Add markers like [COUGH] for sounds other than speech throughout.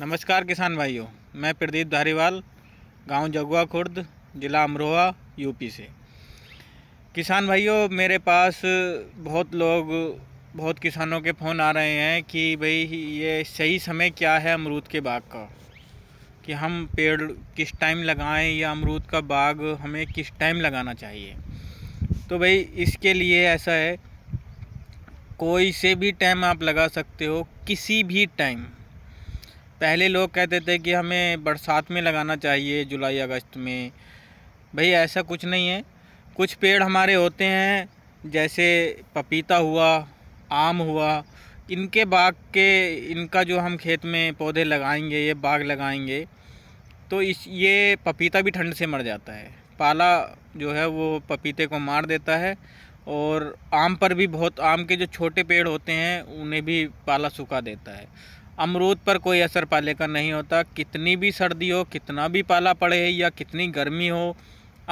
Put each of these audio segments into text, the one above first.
नमस्कार किसान भाइयों मैं प्रदीप धारीवाल गांव जगुआ खुर्द ज़िला अमरोहा यूपी से किसान भाइयों मेरे पास बहुत लोग बहुत किसानों के फ़ोन आ रहे हैं कि भाई ये सही समय क्या है अमरूद के बाग का कि हम पेड़ किस टाइम लगाएं या अमरूद का बाग हमें किस टाइम लगाना चाहिए तो भाई इसके लिए ऐसा है कोई से भी टाइम आप लगा सकते हो किसी भी टाइम पहले लोग कहते थे कि हमें बरसात में लगाना चाहिए जुलाई अगस्त में भाई ऐसा कुछ नहीं है कुछ पेड़ हमारे होते हैं जैसे पपीता हुआ आम हुआ इनके बाग के इनका जो हम खेत में पौधे लगाएंगे ये बाग लगाएंगे तो इस ये पपीता भी ठंड से मर जाता है पाला जो है वो पपीते को मार देता है और आम पर भी बहुत आम के जो छोटे पेड़ होते हैं उन्हें भी पाला सूखा देता है अमरूद पर कोई असर पाले का नहीं होता कितनी भी सर्दी हो कितना भी पाला पड़े या कितनी गर्मी हो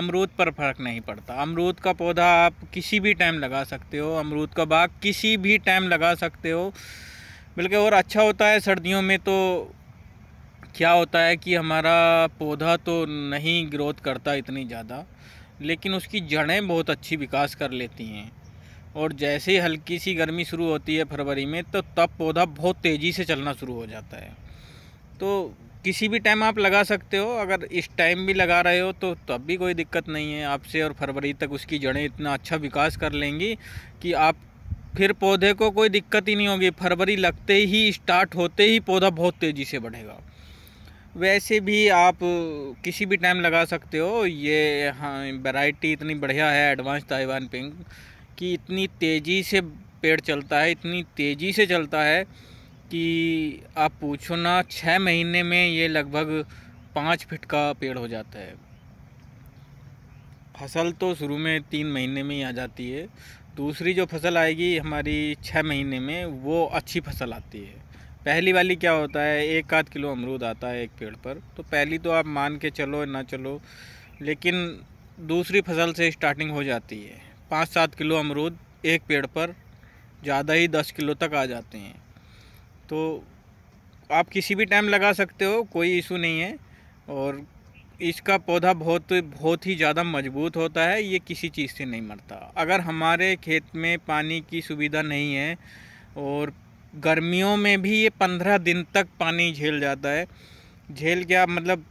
अमरूद पर फर्क नहीं पड़ता अमरूद का पौधा आप किसी भी टाइम लगा सकते हो अमरूद का बाग किसी भी टाइम लगा सकते हो बल्कि और अच्छा होता है सर्दियों में तो क्या होता है कि हमारा पौधा तो नहीं ग्रोथ करता इतनी ज़्यादा लेकिन उसकी जड़ें बहुत अच्छी विकास कर लेती हैं और जैसे ही हल्की सी गर्मी शुरू होती है फरवरी में तो तब पौधा बहुत तेज़ी से चलना शुरू हो जाता है तो किसी भी टाइम आप लगा सकते हो अगर इस टाइम भी लगा रहे हो तो तब भी कोई दिक्कत नहीं है आपसे और फरवरी तक उसकी जड़ें इतना अच्छा विकास कर लेंगी कि आप फिर पौधे को कोई दिक्कत ही नहीं होगी फरवरी लगते ही स्टार्ट होते ही पौधा बहुत तेज़ी से बढ़ेगा वैसे भी आप किसी भी टाइम लगा सकते हो ये हाँ वैरायटी इतनी बढ़िया है एडवांस ताइवान पिंक कि इतनी तेज़ी से पेड़ चलता है इतनी तेज़ी से चलता है कि आप पूछो ना छः महीने में ये लगभग पाँच फिट का पेड़ हो जाता है फसल तो शुरू में तीन महीने में ही आ जाती है दूसरी जो फसल आएगी हमारी छः महीने में वो अच्छी फसल आती है पहली वाली क्या होता है एक आध किलो अमरूद आता है एक पेड़ पर तो पहली तो आप मान के चलो ना चलो लेकिन दूसरी फसल से स्टार्टिंग हो जाती है पाँच सात किलो अमरूद एक पेड़ पर ज़्यादा ही दस किलो तक आ जाते हैं तो आप किसी भी टाइम लगा सकते हो कोई इशू नहीं है और इसका पौधा बहुत बहुत ही ज़्यादा मजबूत होता है ये किसी चीज़ से नहीं मरता अगर हमारे खेत में पानी की सुविधा नहीं है और गर्मियों में भी ये पंद्रह दिन तक पानी झेल जाता है झेल क्या मतलब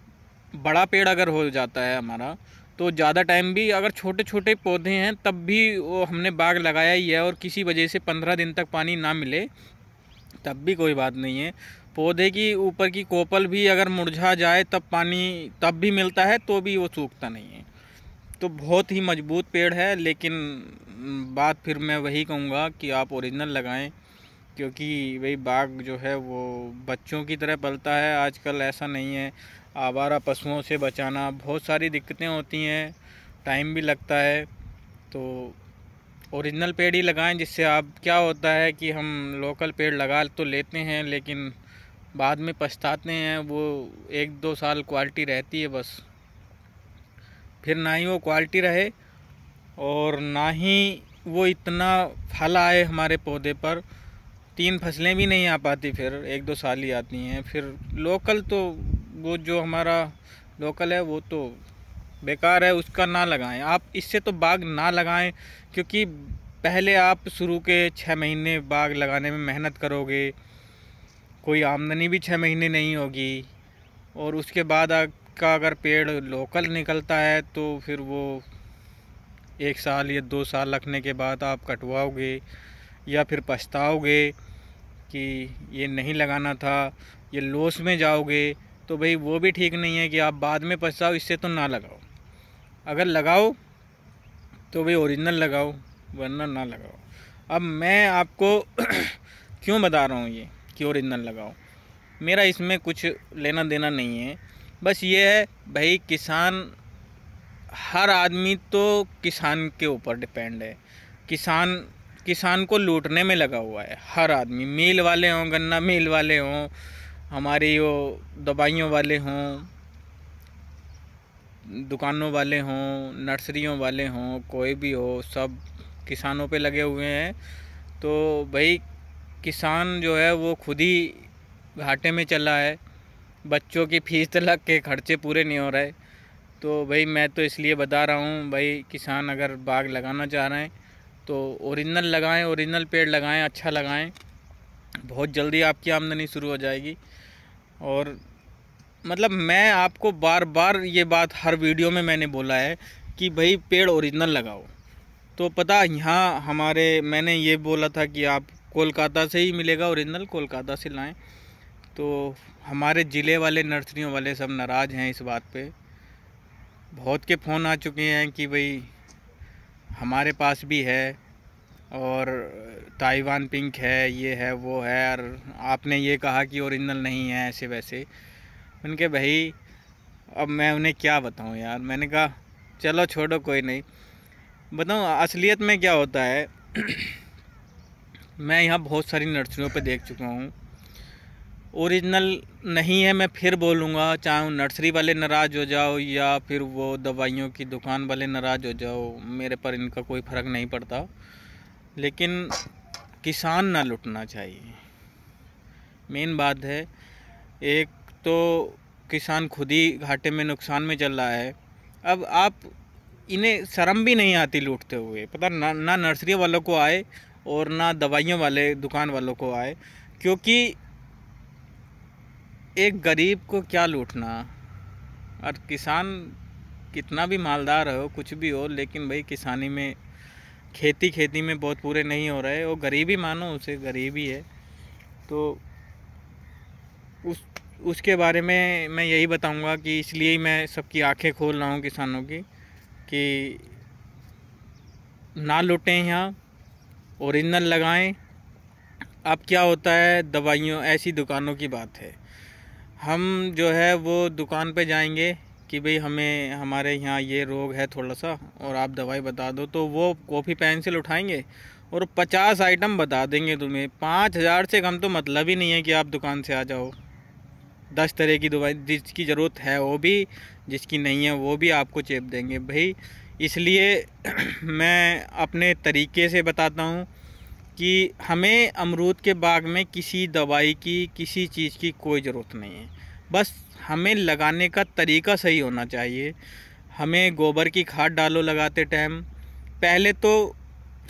बड़ा पेड़ अगर हो जाता है हमारा तो ज़्यादा टाइम भी अगर छोटे छोटे पौधे हैं तब भी वो हमने बाग लगाया ही है और किसी वजह से पंद्रह दिन तक पानी ना मिले तब भी कोई बात नहीं है पौधे की ऊपर की कोपल भी अगर मुरझा जाए तब पानी तब भी मिलता है तो भी वो सूखता नहीं है तो बहुत ही मजबूत पेड़ है लेकिन बात फिर मैं वही कहूँगा कि आप ओरिजिनल लगाएं क्योंकि वही बाग जो है वो बच्चों की तरह पलता है आजकल ऐसा नहीं है आवारा पशुओं से बचाना बहुत सारी दिक्कतें होती हैं टाइम भी लगता है तो ओरिजिनल पेड़ ही लगाएं जिससे आप क्या होता है कि हम लोकल पेड़ लगा तो लेते हैं लेकिन बाद में पछताते हैं वो एक दो साल क्वालिटी रहती है बस फिर ना ही वो क्वालिटी रहे और ना ही वो इतना फल आए हमारे पौधे पर तीन फसलें भी नहीं आ पाती फिर एक दो साल ही आती हैं फिर लोकल तो वो जो हमारा लोकल है वो तो बेकार है उसका ना लगाएं आप इससे तो बाग ना लगाएं क्योंकि पहले आप शुरू के छः महीने बाग लगाने में मेहनत करोगे कोई आमदनी भी छः महीने नहीं होगी और उसके बाद आपका अगर पेड़ लोकल निकलता है तो फिर वो एक साल या दो साल रखने के बाद आप कटवाओगे या फिर पछताओगे कि ये नहीं लगाना था ये लॉस में जाओगे तो भाई वो भी ठीक नहीं है कि आप बाद में पछताओ इससे तो ना लगाओ अगर लगाओ तो भाई ओरिजिनल लगाओ वरना ना लगाओ अब मैं आपको [CLEARS THROAT] क्यों बता रहा हूँ ये कि ओरिजिनल लगाओ मेरा इसमें कुछ लेना देना नहीं है बस ये है भाई किसान हर आदमी तो किसान के ऊपर डिपेंड है किसान किसान को लूटने में लगा हुआ है हर आदमी मिल वाले हों गन्ना मिल वाले हों हमारे वो दवाइयों वाले हों दुकानों वाले हों नर्सरियों वाले हों कोई भी हो सब किसानों पे लगे हुए हैं तो भाई किसान जो है वो खुद ही घाटे में चला है बच्चों की फीस तक तो के खर्चे पूरे नहीं हो रहे तो भाई मैं तो इसलिए बता रहा हूँ भाई किसान अगर बाग लगाना चाह रहे हैं तो ओरिजिनल लगाएं ओरिजिनल पेड़ लगाएं अच्छा लगाएं बहुत जल्दी आपकी आमदनी शुरू हो जाएगी और मतलब मैं आपको बार बार ये बात हर वीडियो में मैंने बोला है कि भाई पेड़ ओरिजिनल लगाओ तो पता यहाँ हमारे मैंने ये बोला था कि आप कोलकाता से ही मिलेगा ओरिजिनल कोलकाता से लाएं तो हमारे ज़िले वाले नर्सरियों वाले सब नाराज़ हैं इस बात पे बहुत के फ़ोन आ चुके हैं कि भाई हमारे पास भी है और ताइवान पिंक है ये है वो है और आपने ये कहा कि ओरिजिनल नहीं है ऐसे वैसे उनके भाई अब मैं उन्हें क्या बताऊं यार मैंने कहा चलो छोड़ो कोई नहीं बताऊं असलियत में क्या होता है [CLEARS THROAT] मैं यहाँ बहुत सारी नर्सरियों पे देख चुका हूँ ओरिजिनल नहीं है मैं फिर बोलूँगा चाहे नर्सरी वाले नाराज़ हो जाओ या फिर वो दवाइयों की दुकान वाले नाराज़ हो जाओ मेरे पर इनका कोई फ़र्क नहीं पड़ता लेकिन किसान ना लुटना चाहिए मेन बात है एक तो किसान खुद ही घाटे में नुकसान में चल रहा है अब आप इन्हें शर्म भी नहीं आती लूटते हुए पता ना ना नर्सरी वालों को आए और ना दवाइयों वाले दुकान वालों को आए क्योंकि एक गरीब को क्या लूटना और किसान कितना भी मालदार हो कुछ भी हो लेकिन भाई किसानी में खेती खेती में बहुत पूरे नहीं हो रहे और गरीबी मानो उसे गरीबी है तो उस उसके बारे में मैं यही बताऊंगा कि इसलिए ही मैं सबकी आंखें खोल रहा हूँ किसानों की कि ना लुटें यहाँ ओरिजिनल लगाएं अब क्या होता है दवाइयों ऐसी दुकानों की बात है हम जो है वो दुकान पे जाएंगे कि भाई हमें हमारे यहाँ ये रोग है थोड़ा सा और आप दवाई बता दो तो वो कॉफ़ी पेंसिल उठाएंगे और पचास आइटम बता देंगे तुम्हें पाँच हज़ार से कम तो मतलब ही नहीं है कि आप दुकान से आ जाओ दस तरह की दवाई जिसकी ज़रूरत है वो भी जिसकी नहीं है वो भी आपको चेप देंगे भाई इसलिए [CLEARS THROAT] मैं अपने तरीके से बताता हूँ कि हमें अमरूद के बाग में किसी दवाई की किसी चीज़ की कोई ज़रूरत नहीं है बस हमें लगाने का तरीका सही होना चाहिए हमें गोबर की खाद डालो लगाते टाइम पहले तो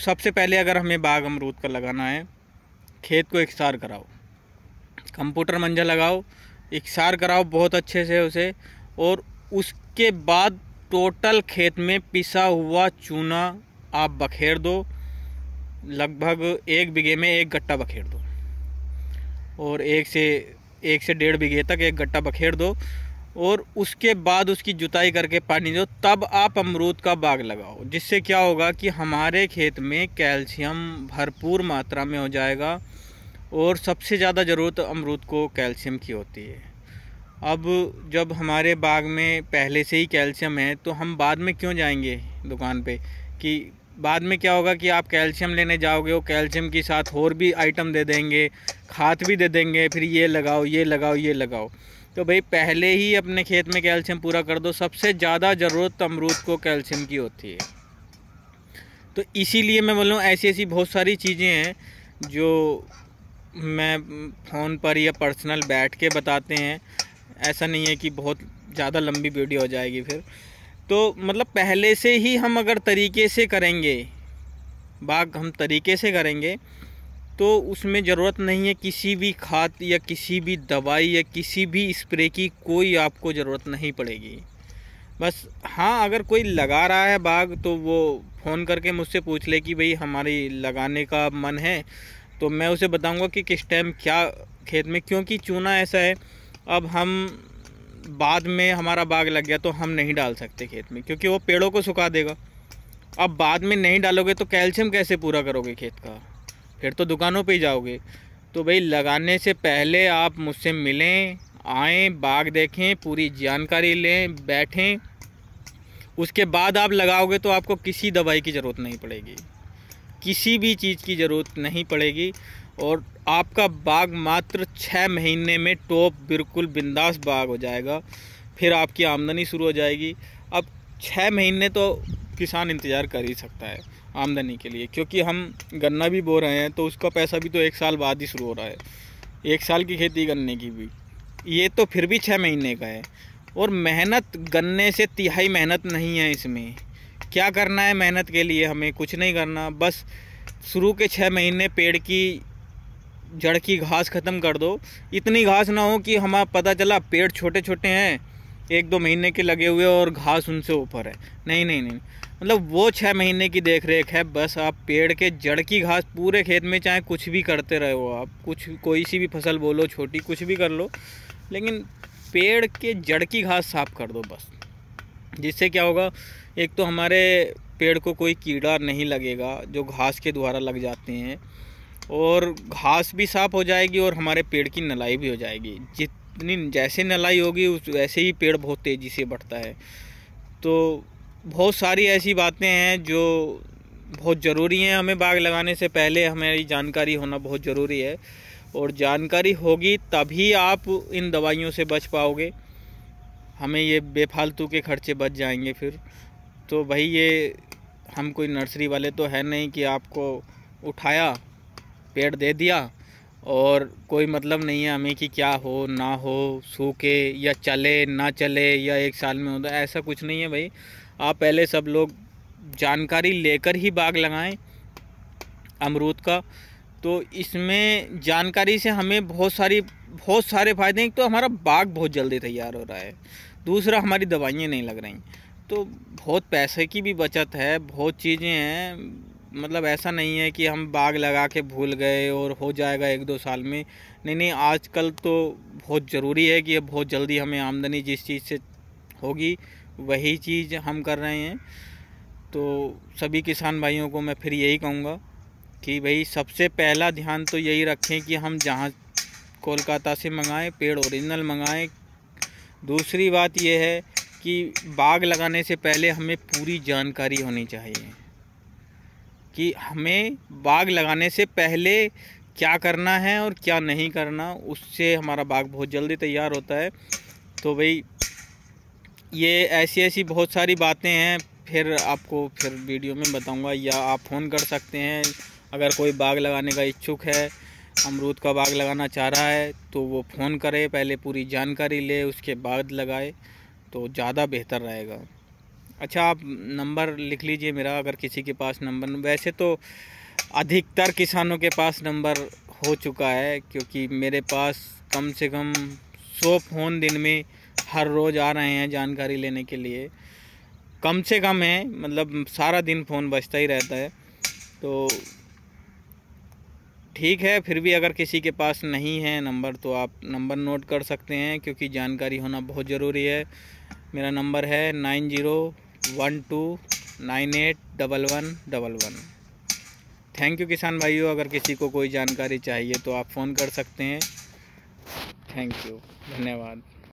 सबसे पहले अगर हमें बाग अमरूद का लगाना है खेत को इकसार कराओ कंप्यूटर मंजा लगाओ इकसार कराओ बहुत अच्छे से उसे और उसके बाद टोटल खेत में पिसा हुआ चूना आप बखेर दो लगभग एक बीघे में एक गट्टा बखेर दो और एक से एक से डेढ़ बीघे तक एक गट्टा बखेर दो और उसके बाद उसकी जुताई करके पानी दो तब आप अमरूद का बाग लगाओ जिससे क्या होगा कि हमारे खेत में कैल्शियम भरपूर मात्रा में हो जाएगा और सबसे ज़्यादा ज़रूरत अमरूद को कैल्शियम की होती है अब जब हमारे बाग में पहले से ही कैल्शियम है तो हम बाद में क्यों जाएंगे दुकान पे कि बाद में क्या होगा कि आप कैल्शियम लेने जाओगे वो कैल्शियम के साथ और भी आइटम दे देंगे खाद भी दे देंगे फिर ये लगाओ ये लगाओ ये लगाओ तो भाई पहले ही अपने खेत में कैल्शियम पूरा कर दो सबसे ज़्यादा ज़रूरत अमरूद को कैल्शियम की होती है तो इसीलिए मैं बोल रहा हूँ ऐसी ऐसी बहुत सारी चीज़ें हैं जो मैं फ़ोन पर या पर्सनल बैठ के बताते हैं ऐसा नहीं है कि बहुत ज़्यादा लंबी वीडियो हो जाएगी फिर तो मतलब पहले से ही हम अगर तरीके से करेंगे बाग हम तरीके से करेंगे तो उसमें ज़रूरत नहीं है किसी भी खाद या किसी भी दवाई या किसी भी स्प्रे की कोई आपको ज़रूरत नहीं पड़ेगी बस हाँ अगर कोई लगा रहा है बाग तो वो फ़ोन करके मुझसे पूछ ले कि भाई हमारी लगाने का मन है तो मैं उसे बताऊंगा कि किस टाइम क्या खेत में क्योंकि चूना ऐसा है अब हम बाद में हमारा बाग लग गया तो हम नहीं डाल सकते खेत में क्योंकि वो पेड़ों को सुखा देगा अब बाद में नहीं डालोगे तो कैल्शियम कैसे पूरा करोगे खेत का फिर तो दुकानों पे ही जाओगे तो भाई लगाने से पहले आप मुझसे मिलें आएँ बाग देखें पूरी जानकारी लें बैठें उसके बाद आप लगाओगे तो आपको किसी दवाई की ज़रूरत नहीं पड़ेगी किसी भी चीज़ की ज़रूरत नहीं पड़ेगी और आपका बाग मात्र छः महीने में टॉप बिल्कुल बिंदास बाग हो जाएगा फिर आपकी आमदनी शुरू हो जाएगी अब छः महीने तो किसान इंतज़ार कर ही सकता है आमदनी के लिए क्योंकि हम गन्ना भी बो रहे हैं तो उसका पैसा भी तो एक साल बाद ही शुरू हो रहा है एक साल की खेती गन्ने की भी ये तो फिर भी छः महीने का है और मेहनत गन्ने से तिहाई मेहनत नहीं है इसमें क्या करना है मेहनत के लिए हमें कुछ नहीं करना बस शुरू के छः महीने पेड़ की जड़ की घास ख़त्म कर दो इतनी घास ना हो कि हमारा पता चला पेड़ छोटे छोटे हैं एक दो महीने के लगे हुए और घास उनसे ऊपर है नहीं नहीं नहीं मतलब वो छः महीने की देख रेख है बस आप पेड़ के जड़ की घास पूरे खेत में चाहे कुछ भी करते रहे हो आप कुछ कोई सी भी फसल बोलो छोटी कुछ भी कर लो लेकिन पेड़ के जड़ की घास साफ कर दो बस जिससे क्या होगा एक तो हमारे पेड़ को कोई कीड़ा नहीं लगेगा जो घास के द्वारा लग जाते हैं और घास भी साफ़ हो जाएगी और हमारे पेड़ की नलाई भी हो जाएगी जितनी जैसे नलाई होगी उस वैसे ही पेड़ बहुत तेज़ी से बढ़ता है तो बहुत सारी ऐसी बातें हैं जो बहुत ज़रूरी हैं हमें बाग लगाने से पहले हमारी जानकारी होना बहुत ज़रूरी है और जानकारी होगी तभी आप इन दवाइयों से बच पाओगे हमें ये बेफालतू के खर्चे बच जाएंगे फिर तो भाई ये हम कोई नर्सरी वाले तो है नहीं कि आपको उठाया पेड़ दे दिया और कोई मतलब नहीं है हमें कि क्या हो ना हो सूखे या चले ना चले या एक साल में होता ऐसा कुछ नहीं है भाई आप पहले सब लोग जानकारी लेकर ही बाग लगाएं अमरूद का तो इसमें जानकारी से हमें बहुत सारी बहुत सारे फ़ायदे हैं तो हमारा बाग बहुत जल्दी तैयार हो रहा है दूसरा हमारी दवाइयाँ नहीं लग रही तो बहुत पैसे की भी बचत है बहुत चीज़ें हैं मतलब ऐसा नहीं है कि हम बाग लगा के भूल गए और हो जाएगा एक दो साल में नहीं नहीं आजकल तो बहुत ज़रूरी है कि बहुत जल्दी हमें आमदनी जिस चीज़ से होगी वही चीज़ हम कर रहे हैं तो सभी किसान भाइयों को मैं फिर यही कहूँगा कि भाई सबसे पहला ध्यान तो यही रखें कि हम जहाँ कोलकाता से मंगाएं पेड़ ओरिजिनल मंगाएं दूसरी बात यह है कि बाग लगाने से पहले हमें पूरी जानकारी होनी चाहिए कि हमें बाग लगाने से पहले क्या करना है और क्या नहीं करना उससे हमारा बाग बहुत जल्दी तैयार होता है तो भाई ये ऐसी ऐसी बहुत सारी बातें हैं फिर आपको फिर वीडियो में बताऊंगा या आप फ़ोन कर सकते हैं अगर कोई बाग लगाने का इच्छुक है अमरूद का बाग लगाना चाह रहा है तो वो फ़ोन करे पहले पूरी जानकारी ले उसके बाद लगाए तो ज़्यादा बेहतर रहेगा अच्छा आप नंबर लिख लीजिए मेरा अगर किसी के पास नंबर वैसे तो अधिकतर किसानों के पास नंबर हो चुका है क्योंकि मेरे पास कम से कम सौ फ़ोन दिन में हर रोज़ आ रहे हैं जानकारी लेने के लिए कम से कम है मतलब सारा दिन फ़ोन बजता ही रहता है तो ठीक है फिर भी अगर किसी के पास नहीं है नंबर तो आप नंबर नोट कर सकते हैं क्योंकि जानकारी होना बहुत ज़रूरी है मेरा नंबर है nine zero one two nine eight double one double one thank you किसान भाइयों अगर किसी को कोई जानकारी चाहिए तो आप फ़ोन कर सकते हैं थैंक यू धन्यवाद